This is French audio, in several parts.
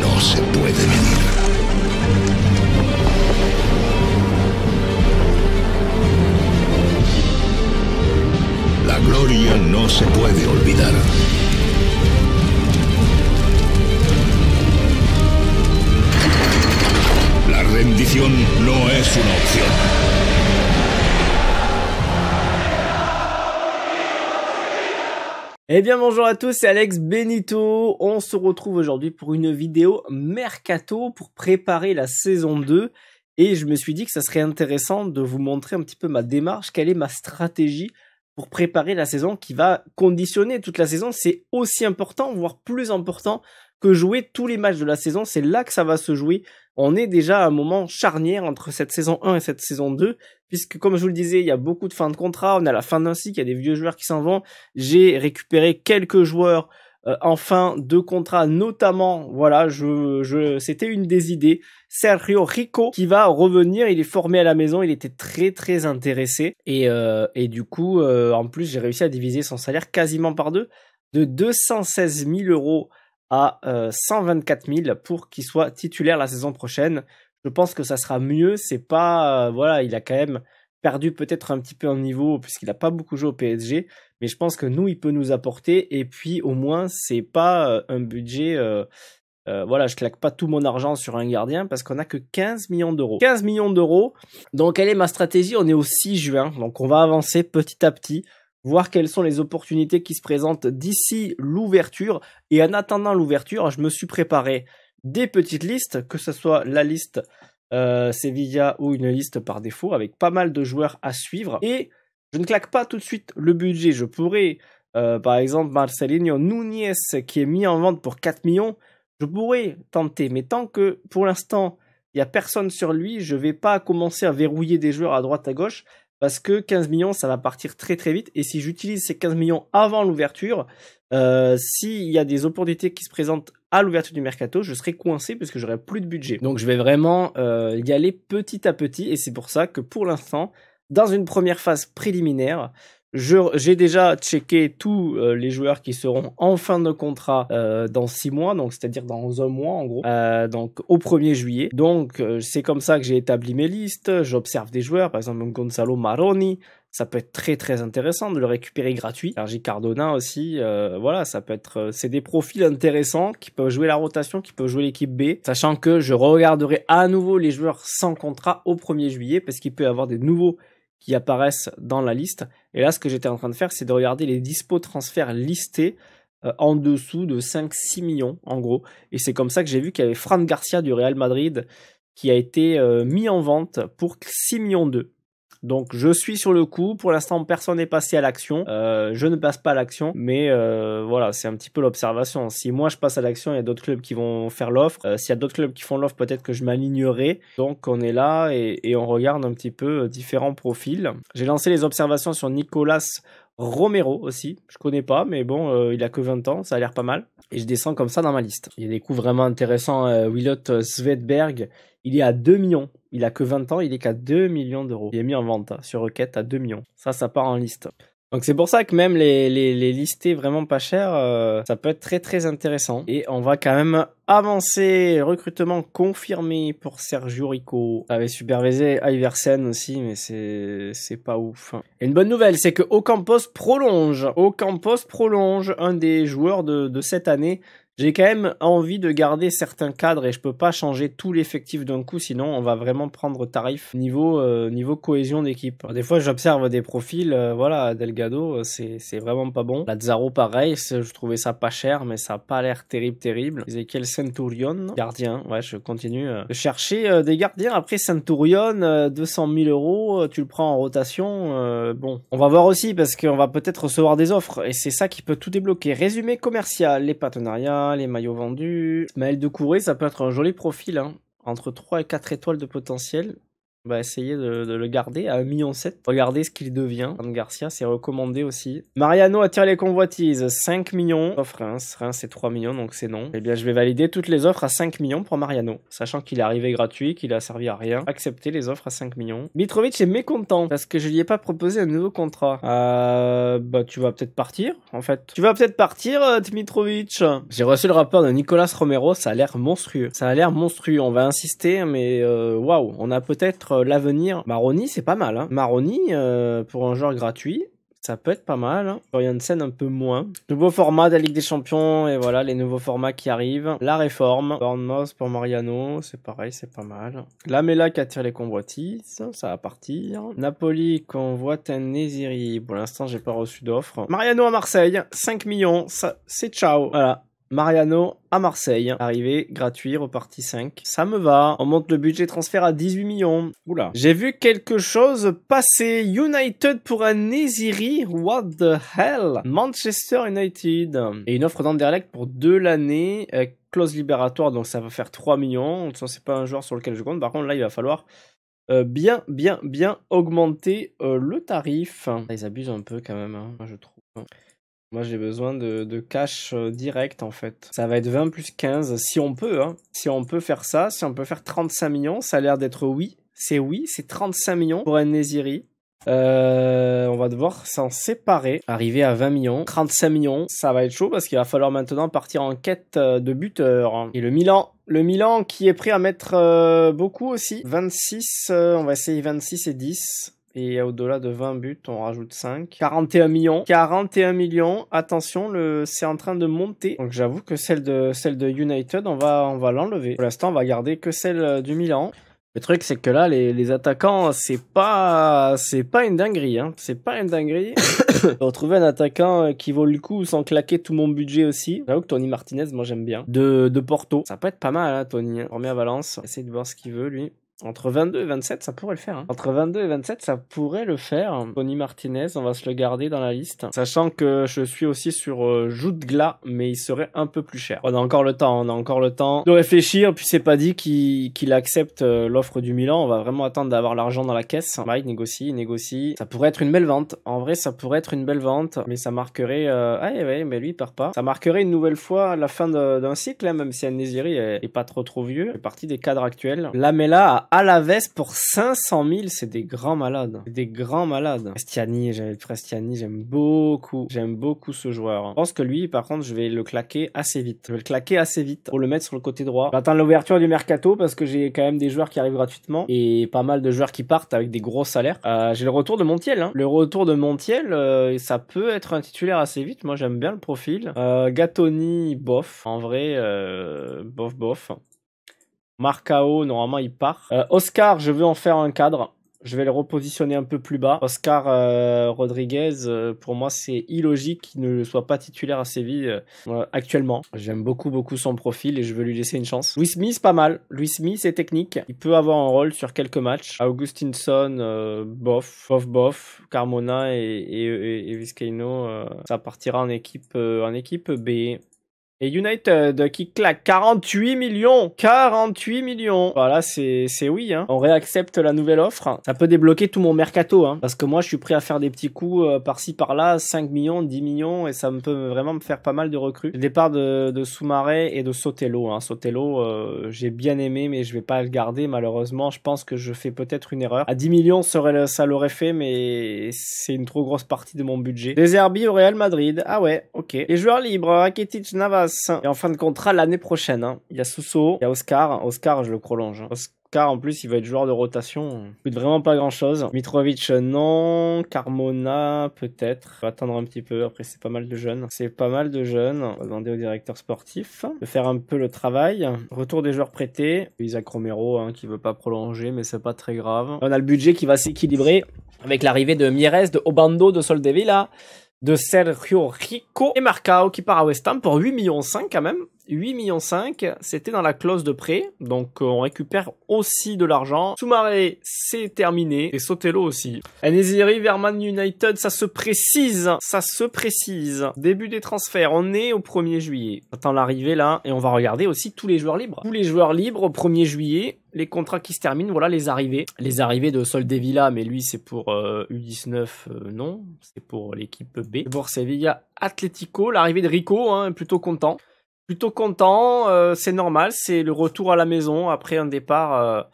no se puede medir. La gloria no se puede olvidar. La rendición no es una opción. Eh bien bonjour à tous, c'est Alex Benito. On se retrouve aujourd'hui pour une vidéo mercato pour préparer la saison 2 et je me suis dit que ça serait intéressant de vous montrer un petit peu ma démarche, quelle est ma stratégie pour préparer la saison qui va conditionner toute la saison. C'est aussi important, voire plus important jouer tous les matchs de la saison. C'est là que ça va se jouer. On est déjà à un moment charnière entre cette saison 1 et cette saison 2, puisque comme je vous le disais, il y a beaucoup de fins de contrat. On a la fin d'un cycle, il y a des vieux joueurs qui s'en vont. J'ai récupéré quelques joueurs euh, en fin de contrat, notamment, voilà, je, c'était une des idées. Sergio Rico qui va revenir, il est formé à la maison, il était très très intéressé et euh, et du coup, euh, en plus, j'ai réussi à diviser son salaire quasiment par deux, de 216 000 euros à 124 euh, 000 pour qu'il soit titulaire la saison prochaine. Je pense que ça sera mieux. C'est pas euh, voilà, il a quand même perdu peut-être un petit peu en niveau puisqu'il n'a pas beaucoup joué au PSG, mais je pense que nous il peut nous apporter et puis au moins c'est pas euh, un budget voilà, je claque pas tout mon argent sur un gardien parce qu'on a que 15 millions d'euros. 15 millions d'euros. Donc quelle est ma stratégie On est au 6 juin, donc on va avancer petit à petit voir quelles sont les opportunités qui se présentent d'ici l'ouverture. Et en attendant l'ouverture, je me suis préparé des petites listes, que ce soit la liste euh, Sevilla ou une liste par défaut, avec pas mal de joueurs à suivre. Et je ne claque pas tout de suite le budget. Je pourrais, euh, par exemple, Marcelinho Nunes, qui est mis en vente pour 4 millions, je pourrais tenter. Mais tant que, pour l'instant, il n'y a personne sur lui, je ne vais pas commencer à verrouiller des joueurs à droite à gauche parce que 15 millions, ça va partir très très vite. Et si j'utilise ces 15 millions avant l'ouverture, euh, s'il y a des opportunités qui se présentent à l'ouverture du mercato, je serai coincé parce que j'aurai plus de budget. Donc je vais vraiment euh, y aller petit à petit et c'est pour ça que pour l'instant, dans une première phase préliminaire, j'ai déjà checké tous euh, les joueurs qui seront en fin de contrat euh, dans 6 mois, donc c'est-à-dire dans un mois en gros, euh, donc au 1er juillet. Donc c'est comme ça que j'ai établi mes listes, j'observe des joueurs, par exemple Gonzalo Maroni, ça peut être très très intéressant de le récupérer gratuit. J'ai Cardona aussi, voilà, ça peut être, c'est des profils intéressants qui peuvent jouer la rotation, qui peuvent jouer l'équipe B, sachant que je regarderai à nouveau les joueurs sans contrat au 1er juillet parce qu'il peut y avoir des nouveaux qui apparaissent dans la liste. Et là, ce que j'étais en train de faire, c'est de regarder les dispo transferts listés euh, en dessous de 5-6 millions, en gros. Et c'est comme ça que j'ai vu qu'il y avait Fran Garcia du Real Madrid qui a été euh, mis en vente pour 6 millions 2. Donc je suis sur le coup. Pour l'instant, personne n'est passé à l'action. Euh, je ne passe pas à l'action, mais euh, voilà, c'est un petit peu l'observation. Si moi je passe à l'action, il y a d'autres clubs qui vont faire l'offre. Euh, s'il y a d'autres clubs qui font l'offre, peut-être que je m'alignerai. Donc on est là et, on regarde un petit peu différents profils. J'ai lancé les observations sur Nicolas Romero aussi, je connais pas, mais bon, euh, il a que 20 ans, ça a l'air pas mal. Et je descends comme ça dans ma liste. Il y a des coups vraiment intéressants. Euh, Willot Svedberg, il est à 2 millions. Il a que 20 ans, il est qu'à 2 millions d'euros. Il est mis en vente hein, sur requête à 2 millions. Ça, ça part en liste. Donc c'est pour ça que même les, les, listés vraiment pas chers, euh, ça peut être très très intéressant. Et on va quand même avancer. Recrutement confirmé pour Sergio Rico. avait supervisé Iversen aussi, mais c'est c'est pas ouf. Et une bonne nouvelle, c'est que Ocampos prolonge. Ocampos prolonge, un des joueurs de, de cette année j'ai quand même envie de garder certains cadres et je peux pas changer tout l'effectif d'un coup, sinon on va vraiment prendre tarif niveau euh, niveau cohésion d'équipe. Des fois, j'observe des profils, euh, voilà, Delgado, euh, c'est vraiment pas bon. Lazaro, pareil, je trouvais ça pas cher, mais ça a pas l'air terrible, terrible. Ezekiel Centurion, gardien, ouais, je continue de chercher des gardiens. Après Centurion, 200 000 euros, tu le prends en rotation, bon, on va voir aussi parce qu'on va peut-être recevoir des offres et c'est ça qui peut tout débloquer. Résumé commercial, les partenariats les maillots vendus. elle de Couré, ça peut être un joli profil, hein. entre 3 et 4 étoiles de potentiel. On va essayer de, de le garder à 1,7 million. Regardez ce qu'il devient. Anne Garcia, c'est recommandé aussi. Mariano attire les convoitises. 5 millions. Offre Reims. Hein, c'est 3 millions, donc c'est non. Eh bien, je vais valider toutes les offres à 5 millions pour Mariano. Sachant qu'il est arrivé gratuit, qu'il a servi à rien. Accepter les offres à 5 millions. Mitrovic est mécontent parce que je lui ai pas proposé un nouveau contrat. Euh, bah, tu vas peut-être partir, en fait. Tu vas peut-être partir, euh, Mitrovic. J'ai reçu le rapport de Nicolas Romero. Ça a l'air monstrueux. Ça a l'air monstrueux. On va insister, mais euh, waouh. On a peut-être euh, l'avenir. Maroni, c'est pas mal. Hein. Maroni, euh, pour un joueur gratuit, ça peut être pas mal. Hein. scène un peu moins. Nouveau format de la Ligue des Champions et voilà les nouveaux formats qui arrivent. La réforme. Bournemouth pour Mariano, c'est pareil, c'est pas mal. Lamela qui attire les convoitises, ça va partir. Napoli convoite un Neziri. Pour l'instant, j'ai pas reçu d'offre. Mariano à Marseille, 5 millions, c'est ciao. Voilà, Mariano à Marseille. Arrivé gratuit, reparti 5. Ça me va. On monte le budget transfert à 18 millions. Oula. J'ai vu quelque chose passer. United pour un Eziri. What the hell? Manchester United. Et une offre d'Anderlecht pour deux l'année. Euh, clause libératoire, donc ça va faire 3 millions. De c'est pas un joueur sur lequel je compte. Par contre, là, il va falloir euh, bien, bien, bien augmenter euh, le tarif. Ils abusent un peu quand même, hein, je trouve. Moi, j'ai besoin de, cash euh, direct, en fait. Ça va être 20 plus 15, si on peut. Hein. Si on peut faire ça, si on peut faire 35 millions, ça a l'air d'être oui. C'est oui, c'est 35 millions pour un Néziri. Euh, on va devoir s'en séparer, arriver à 20 millions, 35 millions, ça va être chaud parce qu'il va falloir maintenant partir en quête euh, de buteur. Et le Milan, le Milan qui est prêt à mettre beaucoup aussi, 26, on va essayer 26 et 10 et au-delà de 20 buts, on rajoute 5. 41 millions. 41 millions. Attention, le c'est en train de monter. Donc j'avoue que celle de celle de United, on va on va l'enlever. Pour l'instant, on va garder que celle euh, du Milan. Le truc c'est que là les, les attaquants, c'est pas c'est pas une dinguerie hein. C'est pas une dinguerie. retrouver un attaquant euh, qui vaut le coup sans claquer tout mon budget aussi. J'avoue que Tony Martinez, moi j'aime bien. De, de Porto. Ça peut être pas mal, hein, Tony. Premier à Valence. Essayez de voir ce qu'il veut, lui. Entre 22 et 27, ça pourrait le faire. Hein. Entre 22 et 27, ça pourrait le faire. Tony Martinez, on va se le garder dans la liste. Sachant que je suis aussi sur euh, de Glas, mais il serait un peu plus cher. On a encore le temps, on a encore le temps de réfléchir. Puis c'est pas dit qu'il accepte euh, l'offre du Milan. On va vraiment attendre d'avoir l'argent dans la caisse. Mike négocie, il négocie. Ça pourrait être une belle vente. En vrai, ça pourrait être une belle vente, mais ça marquerait. Euh, ah eh ouais, mais lui, il part pas. Ça marquerait une nouvelle fois la fin d'un cycle, hein, même si Anne Neziri est, pas trop trop vieux. Il parti partie des cadres actuels. Lamela à la veste pour 500 000. C'est des grands malades. Des grands malades. Prestiani, j'avais Prestiani, j'aime beaucoup. J'aime beaucoup ce joueur. Je pense que lui, par contre, je vais le claquer assez vite. Je vais le claquer assez vite pour le mettre sur le côté droit. J'attends l'ouverture du mercato parce que j'ai quand même des joueurs qui arrivent gratuitement et pas mal de joueurs qui partent avec des gros salaires. Euh, j'ai le retour de Montiel. Hein. Le retour de Montiel, euh, ça peut être un titulaire assez vite. Moi, j'aime bien le profil. Euh, Gatoni, bof. En vrai, euh, bof, bof. Marcao, normalement, il part. Euh, Oscar, je veux en faire un cadre. Je vais le repositionner un peu plus bas. Oscar euh, Rodriguez, euh, pour moi, c'est illogique qu'il ne soit pas titulaire à Séville actuellement. J'aime beaucoup, beaucoup son profil et je veux lui laisser une chance. Louis Smith, pas mal. Louis Smith, c'est technique. Il peut avoir un rôle sur quelques matchs. Augustinson, bof, bof, bof. Carmona et, et, ça partira en équipe, en équipe B. Et United euh, qui claque 48 millions 48 millions Voilà, c'est oui. Hein. On réaccepte la nouvelle offre. Ça peut débloquer tout mon mercato. Hein, parce que moi, je suis prêt à faire des petits coups euh, par-ci, par-là. 5 millions, 10 millions. Et ça me peut vraiment me faire pas mal de recrues. Le départ de, de Soumaré et de Sotelo. Hein. Sotelo, euh, j'ai bien aimé, mais je vais pas le garder. Malheureusement, je pense que je fais peut-être une erreur. À 10 millions, ça l'aurait fait, mais c'est une trop grosse partie de mon budget. Des au Real Madrid. Ah ouais, ok. Les joueurs libres, Rakitic, navarre. Et en fin de contrat l'année prochaine. Hein. Il y a Sousso, il y a Oscar. Oscar, je le prolonge. Hein. Oscar, en plus, il va être joueur de rotation. Il vraiment pas grand chose. Mitrovic, euh, non. Carmona, peut-être. On va attendre un petit peu. Après, c'est pas mal de jeunes. C'est pas mal de jeunes. On va demander au directeur sportif de faire un peu le travail. Retour des joueurs prêtés. Isaac Romero, hein, qui veut pas prolonger, mais c'est pas très grave. On a le budget qui va s'équilibrer avec l'arrivée de Mieres, de Obando, de Soldevilla de Sergio Rico et Marcao qui part à West Ham pour 8 millions 5 quand même. 8 millions 5, c'était dans la clause de prêt, donc euh, on récupère aussi de l'argent. Soumaré, c'est terminé, et Sotelo aussi. Enesiri vers United, ça se précise, ça se précise. Début des transferts, on est au 1er juillet. attend l'arrivée là, et on va regarder aussi tous les joueurs libres. Tous les joueurs libres au 1er juillet, les contrats qui se terminent, voilà les arrivées. Les arrivées de Soldevilla, mais lui c'est pour U19, euh, euh, non, c'est pour l'équipe B. Pour Sevilla l'arrivée de Rico, hein, plutôt content. Plutôt content, euh, c'est normal, c'est le retour à la maison après un départ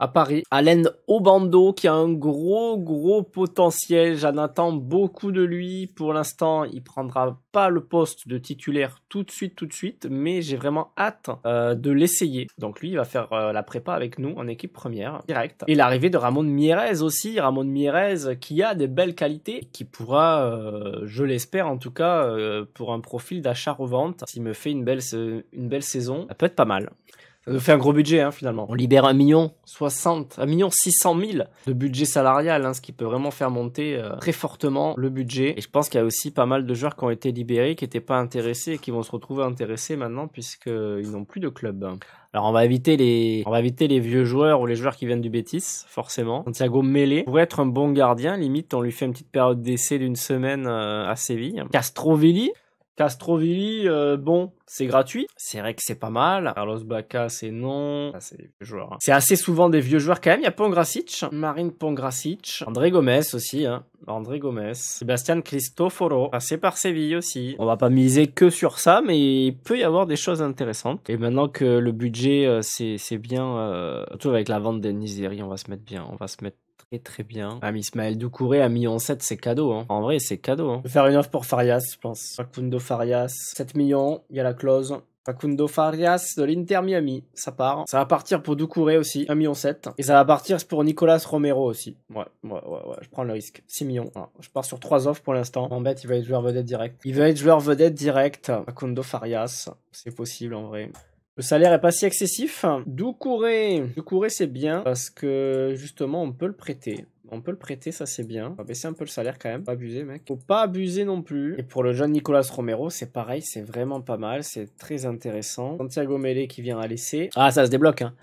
à Paris. Alain Obando qui a un gros gros potentiel, j'en attends beaucoup de lui. Pour l'instant, il prendra pas le poste de titulaire tout de suite tout de suite, mais j'ai vraiment hâte euh, de l'essayer. Donc lui, il va faire euh, la prépa avec nous en équipe première direct. Et l'arrivée de Ramon Mierez aussi, Ramon Mierez qui a des belles qualités, qui pourra, euh, je l'espère en tout cas, pour un profil d'achat revente, s'il me fait une belle une belle saison, ça peut être pas mal. Ça nous fait un gros budget, hein, finalement. On libère un million 60, un million 600 mille de budget salarial, hein, ce qui peut vraiment faire monter euh, très fortement le budget. Et je pense qu'il y a aussi pas mal de joueurs qui ont été libérés, qui n'étaient pas intéressés et qui vont se retrouver intéressés maintenant puisqu'ils euh, n'ont plus de club. Alors on va éviter les, on va éviter les vieux joueurs ou les joueurs qui viennent du Bétis, forcément. Santiago Mélé pourrait être un bon gardien, limite on lui fait une petite période d'essai d'une semaine euh, à Séville. Castrovilli, Castrovilli, euh, bon, c'est gratuit. C'est vrai que c'est pas mal. Carlos Baca, c'est non. c'est des hein. C'est assez souvent des vieux joueurs quand même. Il y a Pongracic, Marine Pongracic, André Gomez aussi. Hein. André Gomez, Sebastian Cristoforo, passé par Séville aussi. On va pas miser que sur ça, mais il peut y avoir des choses intéressantes. Et maintenant que le budget, euh, c'est bien, tout euh, surtout avec la vente des Nizeri, on va se mettre bien, on va se mettre très bien. Ah, Ismaël Doucouré à million c'est cadeau. Hein. En vrai, c'est cadeau. Hein. Je vais faire une offre pour Farias, je pense. Facundo Farias, 7 millions, il y a la clause. Facundo Farias de l'Inter Miami, ça part. Ça va partir pour Doucouré aussi, 1,7 million. Et ça va partir pour Nicolas Romero aussi. Ouais, ouais, ouais, ouais, je prends le risque. 6 millions. Je pars sur 3 offres pour l'instant. En bête, il va être joueur vedette direct. Il va être joueur vedette direct. Facundo Farias, c'est possible en vrai. Le salaire est pas si excessif. Doucouré, Doucouré c'est bien parce que justement on peut le prêter. On peut le prêter, ça c'est bien. On va baisser un peu le salaire quand même. Pas abuser, mec. Faut pas abuser non plus. Et pour le jeune Nicolas Romero, c'est pareil, c'est vraiment pas mal. C'est très intéressant. Santiago Mele qui vient à laisser. Ah, ça se débloque, hein.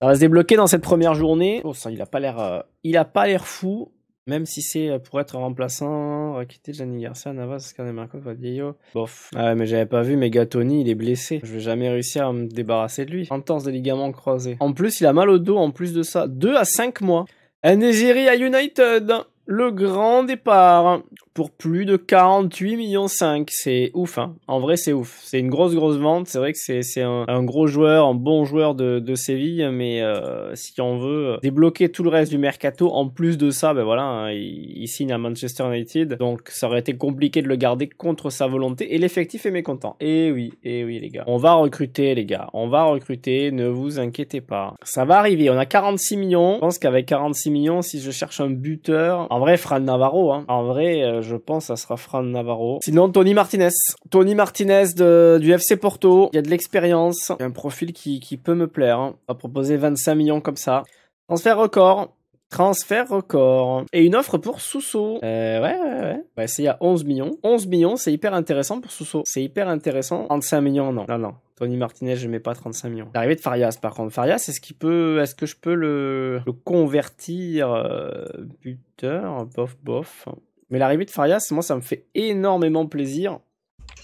Ça va se débloquer dans cette première journée. Oh, ça, il a pas l'air, euh, il a pas l'air fou. Même si c'est euh, pour être remplaçant, quitter Gianni Garcia, Navas, Marco, Vadillo. Bof. Ah ouais, mais j'avais pas vu, mais il est blessé. Je vais jamais réussir à me débarrasser de lui. Intense des ligaments croisés. En plus, il a mal au dos, en plus de ça. 2 à 5 mois. Un à United le grand départ pour plus de 48 millions 5. C'est ouf, hein. En vrai, c'est ouf. C'est une grosse, grosse vente. C'est vrai que c'est un, gros joueur, un bon joueur de, Séville, mais euh, si on veut euh, débloquer tout le reste du mercato, en plus de ça, ben voilà, hein, il, signe à Manchester United, donc ça aurait été compliqué de le garder contre sa volonté. Et l'effectif est mécontent. Et eh oui, et eh oui, les gars. On va recruter, les gars. On va recruter. Ne vous inquiétez pas. Ça va arriver. On a 46 millions. Je pense qu'avec 46 millions, si je cherche un buteur en vrai, Fran Navarro. Hein. En vrai, euh, je pense que ça sera Fran Navarro. Sinon, Tony Martinez. Tony Martinez du FC Porto. Il y a de l'expérience. Il y a Un profil qui, peut me plaire. Hein. On va proposer 25 millions comme ça. Transfert record. Transfert record. Et une offre pour Sousso. Euh, ouais, ouais, ouais. Bah, à 11 millions. 11 millions, c'est hyper intéressant pour Sousso. C'est hyper intéressant. 25 millions, non. Non, non. Tony Martinez, je mets pas 35 millions. L'arrivée de Farias, par contre. Farias, est-ce qu'il peut, est-ce que je peux le, convertir euh, buteur, bof, bof. Mais l'arrivée de Farias, moi, ça me fait énormément plaisir.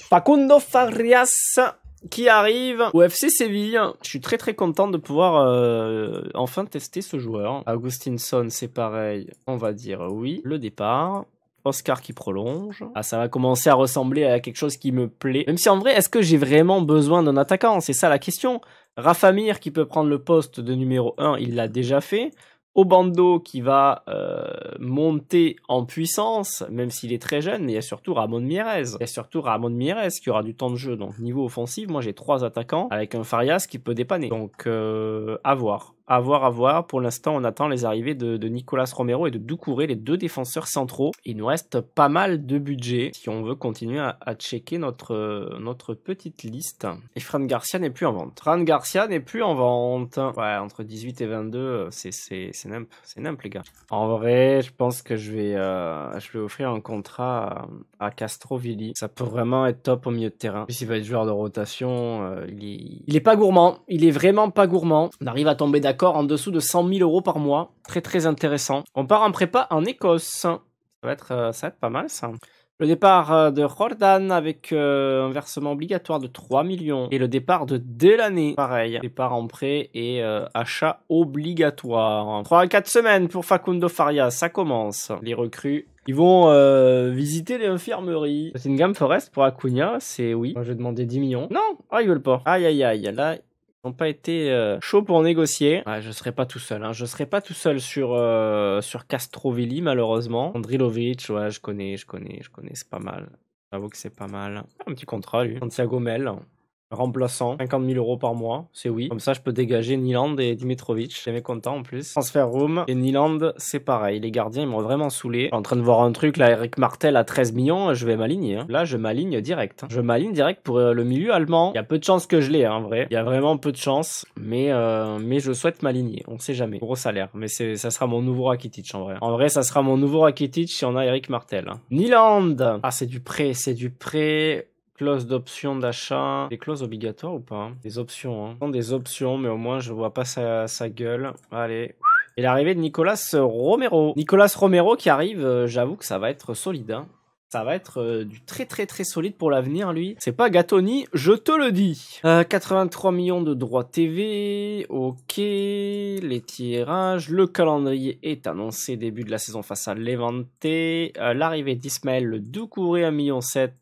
Facundo Farias qui arrive au FC Séville. Je suis très très content de pouvoir euh, enfin tester ce joueur. Son, c'est pareil. On va dire oui. Le départ. Oscar qui prolonge. Mhm. Ah, ça va commencer à ressembler à quelque chose qui me plaît. Même si en vrai, est-ce que j'ai vraiment besoin d'un attaquant C'est ça la question. Rafamir qui peut prendre le poste de numéro 1, il l'a déjà fait. Obando qui va euh, monter en puissance, même s'il est très jeune, mais il y a surtout Ramon Mirez. Il y a surtout Ramon Mirez qui aura du temps de jeu. Donc niveau offensif, moi j'ai trois attaquants avec un Farias qui peut dépanner. Donc euh, à voir à voir, à voir. Pour l'instant, on attend les arrivées de, Nicolas Romero et de Doucouré, les deux défenseurs centraux. Il nous reste pas mal de budget si on veut continuer à, checker notre, euh, notre petite liste. Et Fran Garcia n'est plus en vente. Fran Garcia n'est plus en vente. Ouais, entre 18 et 22, euh, c'est nimp, c'est nimp les gars. En vrai, je pense que je vais, euh, je vais offrir un contrat à, Castro Castrovilli. Ça peut vraiment être top au milieu de terrain. Puis il va être joueur de rotation, il, il est pas gourmand. Il est vraiment pas gourmand. On arrive à tomber d'accord en dessous de 100 000 euros par mois. Très très intéressant. On part en prépa en Écosse. Ça va être, euh, ça va être pas mal ça. Le départ euh, de Jordan avec euh, un versement obligatoire de 3 millions. Et le départ de Delaney, pareil. Départ en prêt et achat obligatoire. 3 à 4 semaines pour Facundo Faria, ça commence. Les recrues ils vont visiter les infirmeries. C'est une gamme Forest pour Acuna, c'est oui. Moi, je vais demander 10 millions. Non, ah, ils veulent pas. Aïe, aïe, aïe. Là, n'ont pas été euh, chauds pour négocier. Ouais, je serai pas tout seul. Hein. Je serai pas tout seul sur euh, sur Castrovilli malheureusement. Andrilovic, ouais, je connais, je connais, je connais. C'est pas mal. J'avoue que c'est pas mal. Un petit contrat lui. Santiago Mel remplaçant, 50 000 euros par mois, c'est oui. Comme ça, je peux dégager Niland et Dimitrovic. mes content en plus. Transfer Room et Niland, c'est pareil. Les gardiens, ils m'ont vraiment saoulé. en train de voir un truc là, Eric Martel à 13 millions, je vais m'aligner. Hein. Là, je m'aligne direct. Hein. Je m'aligne direct pour euh, le milieu allemand. Il y a peu de chances que je l'ai, hein, en vrai. Il y a vraiment peu de chances, mais, euh, mais je souhaite m'aligner. On sait jamais. Gros salaire, mais c'est, ça sera mon nouveau Rakitic en vrai. En vrai, ça sera mon nouveau Rakitic si on a Eric Martel. Niland, ah c'est du prêt, c'est du prêt clauses d'options d'achat. Des clauses obligatoires ou pas Des options, hein. Des options, mais au moins je vois pas sa, sa gueule. Allez. Et l'arrivée de Nicolas Romero. Nicolas Romero qui arrive, euh, j'avoue que ça va être solide. Hein. Ça va être euh, du très très très solide pour l'avenir, lui. C'est pas Gatoni, je te le dis. 83 euh, millions de droits TV, ok, les tirages, le calendrier est annoncé début de la saison face à Levante, euh, l'arrivée d'Ismaël Doucouré à 1,7 million,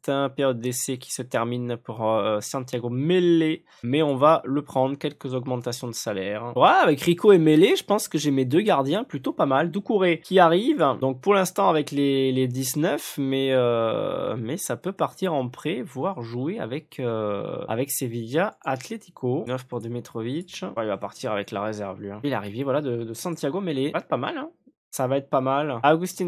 hein, période d'essai qui se termine pour Santiago Mele, mais on va le prendre, quelques augmentations de salaire. Ouais, avec Rico et Mele, je pense que j'ai mes deux gardiens plutôt pas mal. Doucouré qui arrive, donc pour l'instant avec les, les 19, mais euh, mais ça peut partir en prêt, voire jouer avec, euh, avec Sevilla Atlético. 9 pour Dimitrovic. il va partir avec la réserve, lui. Hein. Il est arrivé voilà, de, Santiago Mele. va être pas mal, hein. ça va être pas mal.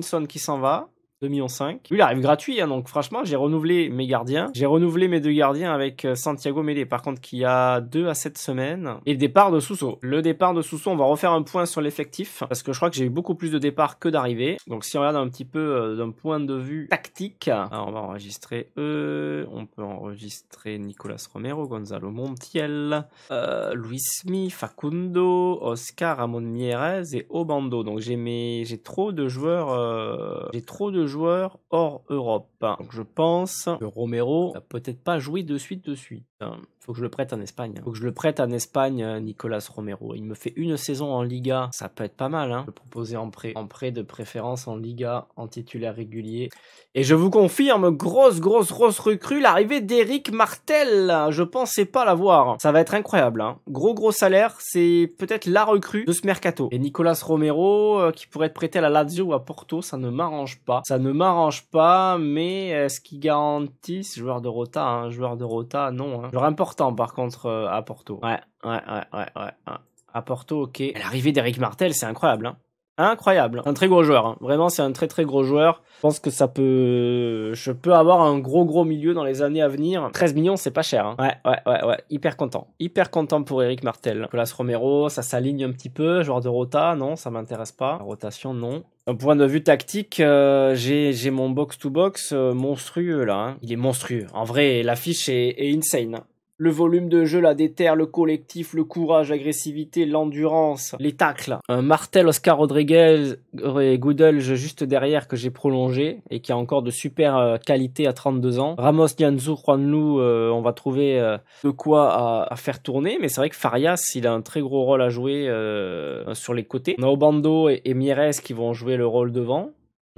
son qui s'en va. 2,5 millions. Lui, il arrive gratuit, hein, donc franchement, j'ai renouvelé mes gardiens. J'ai renouvelé mes deux gardiens avec euh, Santiago Mélé, par contre, qui a 2 à 7 semaines. Et le départ de Sousso. Le départ de Sousso, on va refaire un point sur l'effectif, parce que je crois que j'ai eu beaucoup plus de départs que d'arrivées. Donc si on regarde un petit peu euh, d'un point de vue tactique, alors, on va enregistrer eux, on peut enregistrer Nicolas Romero, Gonzalo Montiel, euh, Luis Smith, Facundo, Oscar Ramon Mieres et Obando. Donc j'ai mes... j'ai trop de joueurs... J'ai trop de joueurs hors Europe. Donc je pense que Romero n'a peut-être pas joué de suite de suite. Il Faut que je le prête en Espagne. Il Faut que je le prête en Espagne, Nicolas Romero. Il me fait une saison en Liga, ça peut être pas mal. Hein. Je le proposer en prêt, en prêt de préférence en Liga, en titulaire régulier. Et je vous confirme, grosse, grosse, grosse recrue, l'arrivée d'Eric Martel. Je pensais pas l'avoir. Ça va être incroyable. Hein. Gros, gros salaire, c'est peut-être la recrue de ce mercato. Et Nicolas Romero, euh, qui pourrait être prêté à la Lazio ou à Porto, ça ne m'arrange pas. Ça ne m'arrange pas, mais est-ce euh, qu'ils garantissent joueur de rota hein, Joueur de rota, non. Hein. Joueur important par contre euh, à Porto. Ouais, ouais, ouais, ouais, ouais. À Porto, ok. L'arrivée d'Eric Martel, c'est incroyable. Hein incroyable. Un très gros joueur. Hein. Vraiment, c'est un très très gros joueur. Je pense que ça peut, je peux avoir un gros gros milieu dans les années à venir. 13 millions, c'est pas cher. Hein. Ouais, ouais, ouais, ouais. Hyper content. Hyper content pour Eric Martel. Colas Romero, ça s'aligne un petit peu. Joueur de rota, non, ça m'intéresse pas. Rotation, non. Un point de vue tactique, euh, j'ai mon box-to-box euh, monstrueux là. Hein. Il est monstrueux. En vrai, l'affiche est, insane le volume de jeu la déterre, le collectif, le courage, l'agressivité, l'endurance, les tacles. Un martel Oscar Rodriguez et euh, Goodelge juste derrière que j'ai prolongé et qui a encore de super euh, qualité à 32 ans. Ramos, Nianzou, Juanlu, euh, on va trouver de quoi à, faire tourner, mais c'est vrai que Farias, il a un très gros rôle à jouer sur les côtés. On a et, et qui vont jouer le rôle devant.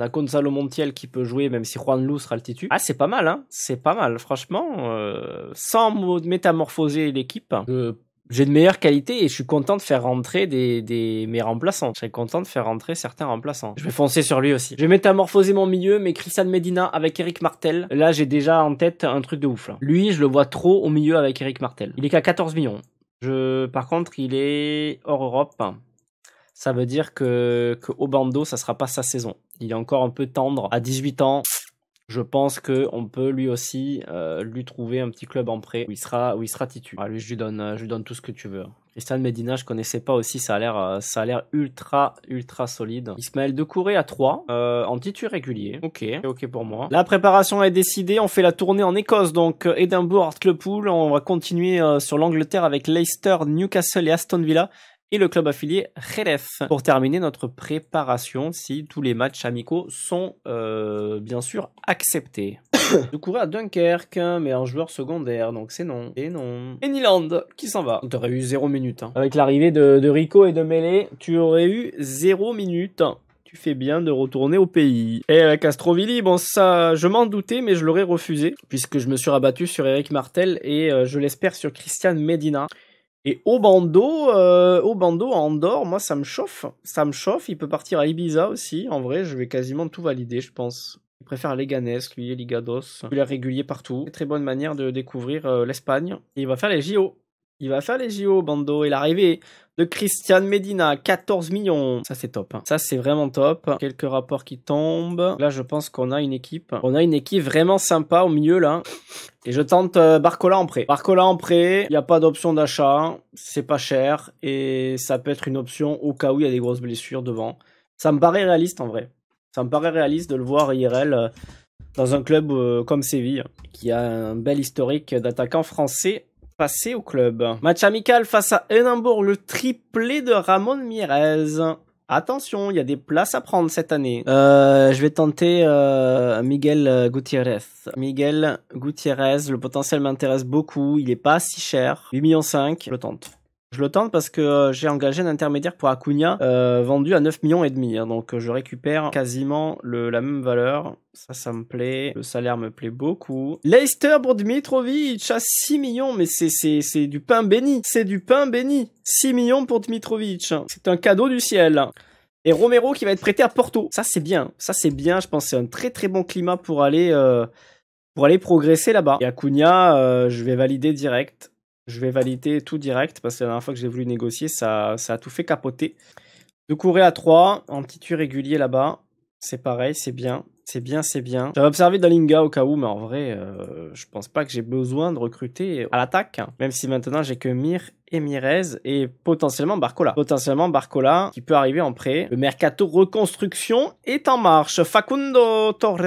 On Gonzalo Montiel qui peut jouer, même si Juan Lou sera le Ah, c'est pas mal, hein. C'est pas mal, franchement. Euh, sans métamorphoser l'équipe, j'ai de meilleures qualités et je suis content de faire rentrer des, mes remplaçants. Je suis content de faire rentrer certains remplaçants. Je vais foncer sur lui aussi. Je vais métamorphoser mon milieu, mais Christian Medina avec Eric Martel. Là, j'ai déjà en tête un truc de ouf. Lui, je le vois trop au milieu avec Eric Martel. Il est qu'à 14 millions. Je, par contre, il est hors Europe. Ça veut dire que, que Obando, ça sera pas sa saison il est encore un peu tendre. À 18 ans, je pense que on peut lui aussi euh, lui trouver un petit club en prêt où il sera où il sera titu. Ah, lui, je lui donne euh, je donne tout ce que tu veux. Christian Medina, je connaissais pas aussi, ça a l'air euh, ça a l'air ultra ultra solide. Ismaël Decouré à 3 en titu régulier. OK, OK pour moi. La préparation est décidée, on fait la tournée en Écosse donc Edinburgh, Hartlepool, on va continuer sur l'Angleterre avec Leicester, Newcastle et Aston Villa et le club affilié Relef. Pour terminer notre préparation, si tous les matchs amicaux sont euh, bien sûr acceptés. Je courais à Dunkerque, hein, mais un joueur secondaire, donc c'est non. Et non. Et Niland, qui s'en va. aurais eu 0 minute. Hein. Avec l'arrivée de, Rico et de Melee, tu aurais eu 0 minute. Tu fais bien de retourner au pays. Et Castrovili, Castrovilli, bon ça, je m'en doutais, mais je l'aurais refusé, puisque je me suis rabattu sur Eric Martel et euh, je l'espère sur Christian Medina. Et au bandeau, euh, au bandeau à Andorre, moi ça me chauffe, ça me chauffe. Il peut partir à Ibiza aussi. En vrai, je vais quasiment tout valider, je pense. Il préfère Leganes, lui, Ligados. Il est régulier partout. Très bonne manière de découvrir euh, l'Espagne. il va faire les JO. Il va faire les JO, Bando. Et l'arrivée de Christian Medina, 14 millions. Ça, c'est top. Hein. Ça, c'est vraiment top. Quelques rapports qui tombent. Là, je pense qu'on a une équipe. On a une équipe vraiment sympa au milieu, là. Et je tente euh, Barcola en prêt. Barcola en prêt, il n'y a pas d'option d'achat. C'est pas cher. Et ça peut être une option au cas où il y a des grosses blessures devant. Ça me paraît réaliste, en vrai. Ça me paraît réaliste de le voir IRL euh, dans un club euh, comme Séville, qui a un bel historique d'attaquants français passé au club. Match amical face à Edinburgh, le triplé de Ramon Mirez. Attention, il y a des places à prendre cette année. Euh, je vais tenter euh, Miguel Gutiérrez. Miguel Gutiérrez, le potentiel m'intéresse beaucoup. Il n'est pas si cher. 8 millions. 5 Je le tente. Je le tente parce que euh, j'ai engagé un intermédiaire pour Acuna, euh, vendu à 9 millions et demi. Hein. donc euh, je récupère quasiment le, la même valeur. Ça, ça me plaît. Le salaire me plaît beaucoup. Leicester pour Dmitrovic à 6 millions. Mais c'est, c'est, c'est du pain béni. C'est du pain béni. 6 millions pour Dmitrovic. C'est un cadeau du ciel. Et Romero qui va être prêté à Porto. Ça, c'est bien. Ça, c'est bien. Je pense c'est un très très bon climat pour aller, pour aller progresser là-bas. Et Acuna, je vais valider direct. Je vais valider tout direct parce que la dernière fois que j'ai voulu négocier, ça, ça a tout fait capoter. De courir à 3, en petit régulier là-bas. C'est pareil, c'est bien. C'est bien, c'est bien. J'avais observé Dalinga au cas où, mais en vrai, euh, je pense pas que j'ai besoin de recruter à l'attaque. Hein. Même si maintenant j'ai que Mir et et potentiellement Barcola. Potentiellement Barcola qui peut arriver en prêt. Le mercato reconstruction est en marche. Facundo Torres.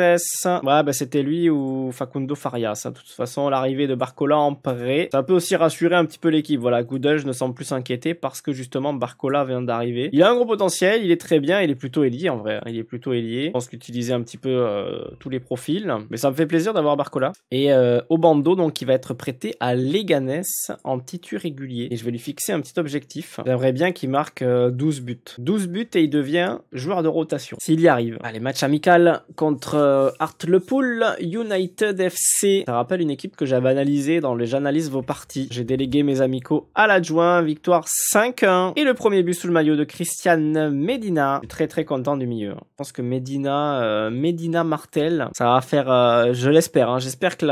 Ouais, bah c'était lui ou Facundo Farias. Hein. De toute façon, l'arrivée de Barcola en prêt, ça peut aussi rassurer un petit peu l'équipe. Voilà, Goodell ne semble plus s'inquiéter parce que justement Barcola vient d'arriver. Il a un gros potentiel, il est très bien, il est plutôt élié en vrai. Hein. Il est plutôt élié. Je pense qu'utiliser un petit peu euh, tous les profils. Mais ça me fait plaisir d'avoir Barcola. Et euh, Obando, donc, qui va être prêté à Leganes en titu régulier je vais lui fixer un petit objectif. J'aimerais bien qu'il marque 12 euh, buts. 12 buts et il devient joueur de rotation. S'il y arrive. Allez, match amical contre euh, Hartlepool United FC. Ça rappelle une équipe que j'avais analysée dans les J'analyse vos parties. J'ai délégué mes amicaux à l'adjoint. Victoire 5-1. Et le premier but sous le maillot de Christian Medina. Je suis très très content du milieu. Je pense que Medina, euh, Medina Martel, ça va faire, je l'espère. Hein. J'espère que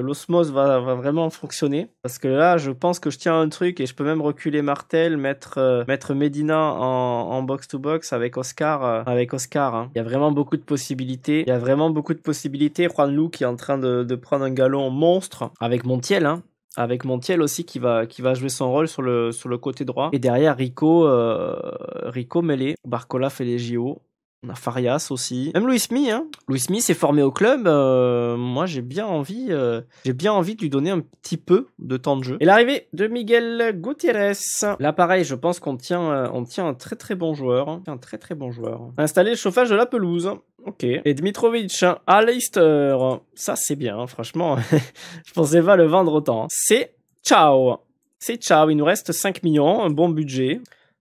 l'osmose que va, va vraiment fonctionner. Parce que là, je pense que je tiens truc et je peux même reculer Martel, mettre, euh, Medina en box-to-box avec Oscar. Euh, avec Oscar hein. Il y a vraiment beaucoup de possibilités. Il y a vraiment beaucoup de possibilités. Juan Lou qui est en train de, prendre un galon monstre avec Montiel. Hein avec Montiel aussi qui va, qui va jouer son rôle sur le, sur le côté droit. Et derrière Rico, euh, Rico Mêlé, Barcola fait les JO. On a Farias aussi. Même Louis Smith. Hein. Louis Smith s'est formé au club. Euh, moi, j'ai bien envie, euh, j'ai bien envie de lui donner un petit peu de temps de jeu. Et l'arrivée de Miguel Gutiérrez. Là, pareil, je pense qu'on tient, euh, on tient un très très bon joueur. Hein. Un très très bon joueur. Hein. Installer le chauffage de la pelouse. Hein. Ok. Et Dmitrovic à Leicester. Ça, c'est bien, franchement. je pensais pas le vendre autant. C'est ciao. C'est ciao. Il nous reste 5 millions, un bon budget.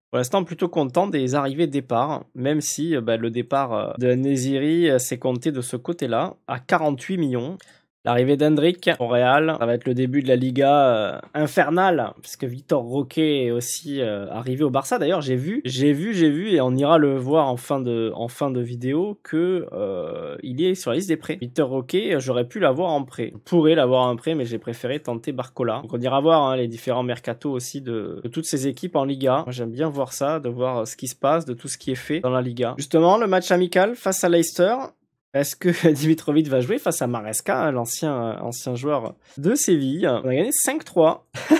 Pour l'instant, plutôt content des arrivées-départs, même si euh, bah, le départ euh, de Néziri euh, s'est compté de ce côté-là à 48 millions. L'arrivée d'Hendrick au Real, ça va être le début de la Liga euh, infernale, puisque Victor Roquet est aussi euh, arrivé au Barça. D'ailleurs, j'ai vu, j'ai vu, j'ai vu, et on ira le voir en fin de, en fin de vidéo, que euh, il est sur la liste des prêts. Victor Roquet, j'aurais pu l'avoir en prêt. Je pourrais l'avoir en prêt, mais j'ai préféré tenter Barcola. Donc on ira voir hein, les différents mercatos aussi de, de, toutes ces équipes en Liga. Moi, j'aime bien voir ça, de voir ce qui se passe, de tout ce qui est fait dans la Liga. Justement, le match amical face à Leicester, est-ce que Dimitrovic va jouer face à Maresca, l'ancien ancien joueur de Séville On a gagné 5-3. oh,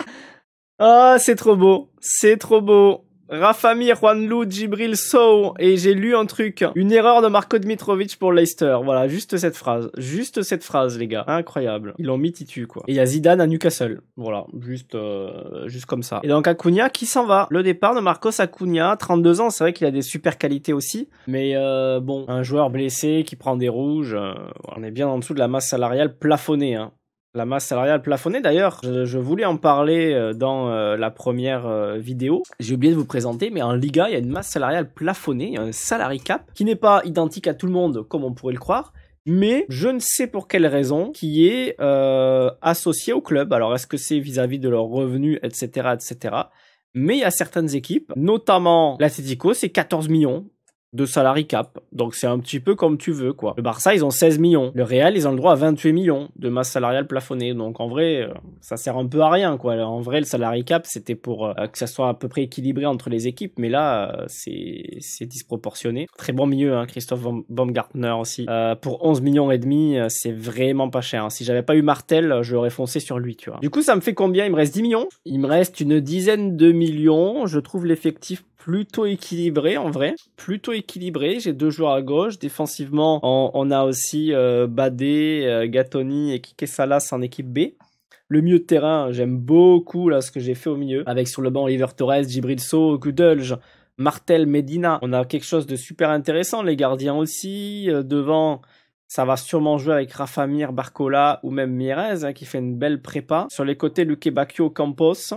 ah, c'est trop beau, c'est trop beau. Rafami, Juanlu, Djibril Sow et j'ai lu un truc, une erreur de Marco Dmitrovic pour Leicester. Voilà, juste cette phrase, juste cette phrase les gars, incroyable. Ils l'ont mis quoi. Et il y a Zidane à Newcastle. Voilà, juste euh, juste comme ça. Et donc Acuna qui s'en va. Le départ de Marcos Acuna, 32 ans, c'est vrai qu'il a des super qualités aussi, mais euh, bon, un joueur blessé qui prend des rouges, euh, on est bien en dessous de la masse salariale plafonnée hein la masse salariale plafonnée. D'ailleurs, je, voulais en parler euh, dans euh, la première euh, vidéo. J'ai oublié de vous présenter, mais en Liga, il y a une masse salariale plafonnée, un salary cap, qui n'est pas identique à tout le monde comme on pourrait le croire. Mais je ne sais pour quelle raison qui est associé au club. Alors est-ce que c'est vis-à-vis de leurs revenus, etc., etc. Mais il y a certaines équipes, notamment l'Atletico, c'est 14 millions de salary cap. Donc c'est un petit peu comme tu veux, quoi. Le Barça, ils ont 16 millions. Le Real, ils ont le droit à 28 millions de masse salariale plafonnée. Donc en vrai, euh, ça sert un peu à rien, quoi. En vrai, le salary cap, c'était pour euh, que ça soit à peu près équilibré entre les équipes. Mais là, euh, c'est, disproportionné. Très bon milieu, hein, Christophe Baumgartner aussi. pour 11 millions et demi, c'est vraiment pas cher. Hein. Si j'avais pas eu Martel, j'aurais foncé sur lui, tu vois. Du coup, ça me fait combien Il me reste 10 millions. Il me reste une dizaine de millions. Je trouve l'effectif plutôt équilibré en vrai, plutôt équilibré. J'ai deux joueurs à gauche. Défensivement, on, a aussi euh, Badé, euh, et Kike Salas en équipe B. Le milieu de terrain, j'aime beaucoup là ce que j'ai fait au milieu, avec sur le banc Oliver Torres, Djibril So, Martel, Medina. On a quelque chose de super intéressant. Les gardiens aussi euh, devant. Ça va sûrement jouer avec Rafa Mir, Barcola ou même Mirez hein, qui fait une belle prépa. Sur les côtés, Luque Bacchio, Campos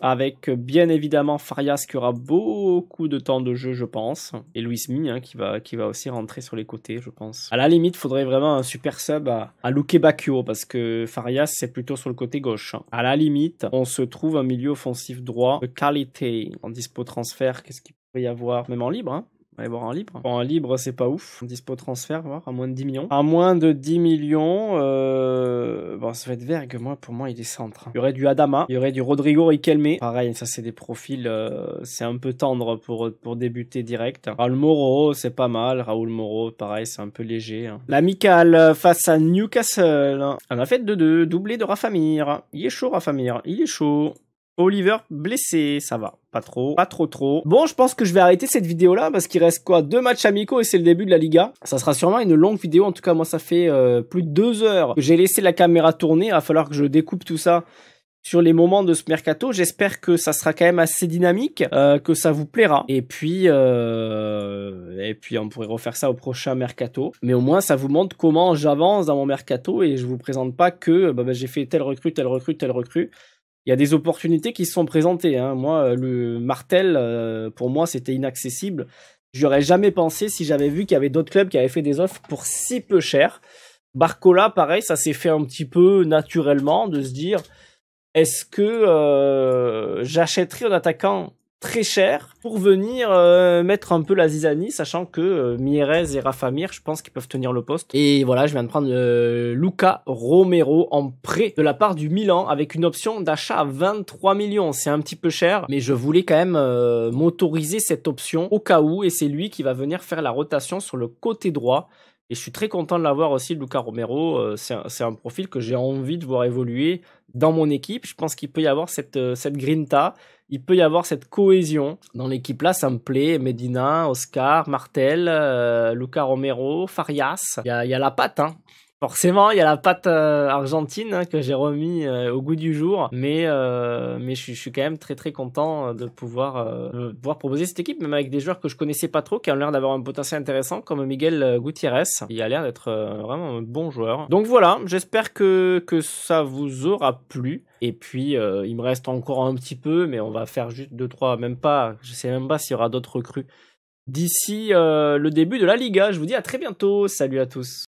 avec euh, bien évidemment Farias qui aura beaucoup de temps de jeu, je pense, et Luis Mi hein, qui va qui va aussi rentrer sur les côtés, je pense. À la limite, faudrait vraiment un super sub à, à Luque Bacchio parce que Farias c'est plutôt sur le côté gauche. Hein. À la limite, on se trouve un milieu offensif droit de qualité. En dispo transfert, qu'est-ce qu'il pourrait y avoir même en libre hein va On aller voir en libre. En libre, c'est pas ouf. Dispo transfert, voir, à moins de 10 millions. À moins de 10 millions, euh, bon, ça va être Vergue, moi, pour moi, il est centre. Hein. Il y aurait du Adama, il y aurait du Rodrigo Riquelme. Pareil, ça, c'est des profils, euh, c'est un peu tendre pour, pour débuter direct. Raoul Moro, c'est pas mal. Raoul Moreau, pareil, c'est un peu léger. Hein. L'amical euh, face à Newcastle. On a fait 2-2, doublé de Rafamir. Il est chaud, Rafamir. Il est chaud. Oliver blessé, ça va, pas trop, pas trop trop. Bon, je pense que je vais arrêter cette vidéo là parce qu'il reste quoi deux matchs amicaux et c'est le début de la Liga. Ça sera sûrement une longue vidéo. En tout cas, moi, ça fait euh, plus de deux heures j'ai laissé la caméra tourner. Il va falloir que je découpe tout ça sur les moments de ce mercato. J'espère que ça sera quand même assez dynamique, euh, que ça vous plaira. Et puis, euh, et puis on pourrait refaire ça au prochain mercato. Mais au moins, ça vous montre comment j'avance dans mon mercato et je vous présente pas que bah, bah j'ai fait telle recrue, telle recrute, telle recrue il y a des opportunités qui se sont présentées. Hein. Moi, euh, le martel, euh, pour moi, c'était inaccessible. J'aurais jamais pensé si j'avais vu qu'il y avait d'autres clubs qui avaient fait des offres pour si peu cher. Barcola, pareil, ça s'est fait un petit peu naturellement de se dire est-ce que euh, j'achèterais un attaquant très cher pour venir euh, mettre un peu la zizanie, sachant que euh, et Rafa Mir, je pense qu'ils peuvent tenir le poste. Et voilà, je viens de prendre euh, Luca Romero en prêt de la part du Milan avec une option d'achat à 23 millions. C'est un petit peu cher, mais je voulais quand même euh, m'autoriser cette option au cas où, et c'est lui qui va venir faire la rotation sur le côté droit. Et je suis très content de l'avoir aussi, Luca Romero. C'est un, un, profil que j'ai envie de voir évoluer dans mon équipe. Je pense qu'il peut y avoir cette, cette grinta, il peut y avoir cette cohésion. Dans l'équipe là, ça me plaît. Medina, Oscar, Martel, euh, Luca Romero, Farias. Il y y a, la patte. Hein. Forcément, il y a la pâte euh, argentine hein, que j'ai remis euh, au goût du jour, mais euh, mais je, suis quand même très très content de pouvoir proposer cette équipe, même avec des joueurs que je connaissais pas trop, qui ont l'air d'avoir un potentiel intéressant, comme Miguel Gutiérrez. Il a l'air d'être vraiment un bon joueur. Donc voilà, j'espère que que ça vous aura plu. Et puis il me reste encore un petit peu, mais on va faire juste deux trois, même pas. Je sais même pas s'il y aura d'autres recrues d'ici le début de la Liga. Je vous dis à très bientôt. Salut à tous.